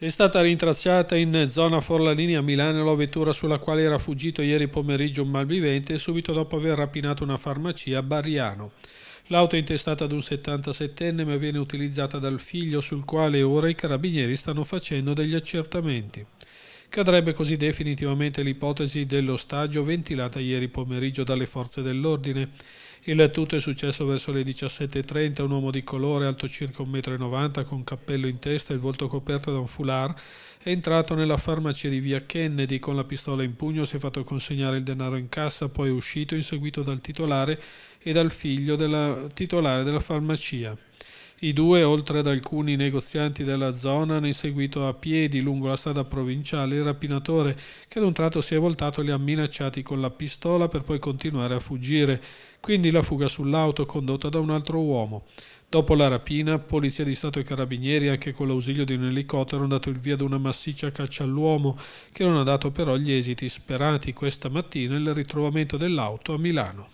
È stata rintracciata in zona Forlanini a Milano la vettura sulla quale era fuggito ieri pomeriggio un malvivente subito dopo aver rapinato una farmacia a Bariano. L'auto è intestata ad un 77enne ma viene utilizzata dal figlio sul quale ora i carabinieri stanno facendo degli accertamenti. Cadrebbe così definitivamente l'ipotesi dell'ostaggio ventilata ieri pomeriggio dalle forze dell'ordine. Il tutto è successo verso le 17.30. Un uomo di colore, alto circa 1,90 m, con cappello in testa e il volto coperto da un foulard, è entrato nella farmacia di via Kennedy con la pistola in pugno, si è fatto consegnare il denaro in cassa, poi è uscito inseguito dal titolare e dal figlio della titolare della farmacia. I due, oltre ad alcuni negozianti della zona, hanno inseguito a piedi lungo la strada provinciale il rapinatore che ad un tratto si è voltato e li ha minacciati con la pistola per poi continuare a fuggire, quindi la fuga sull'auto condotta da un altro uomo. Dopo la rapina, Polizia di Stato e Carabinieri, anche con l'ausilio di un elicottero, hanno dato il via ad una massiccia caccia all'uomo che non ha dato però gli esiti sperati questa mattina il ritrovamento dell'auto a Milano.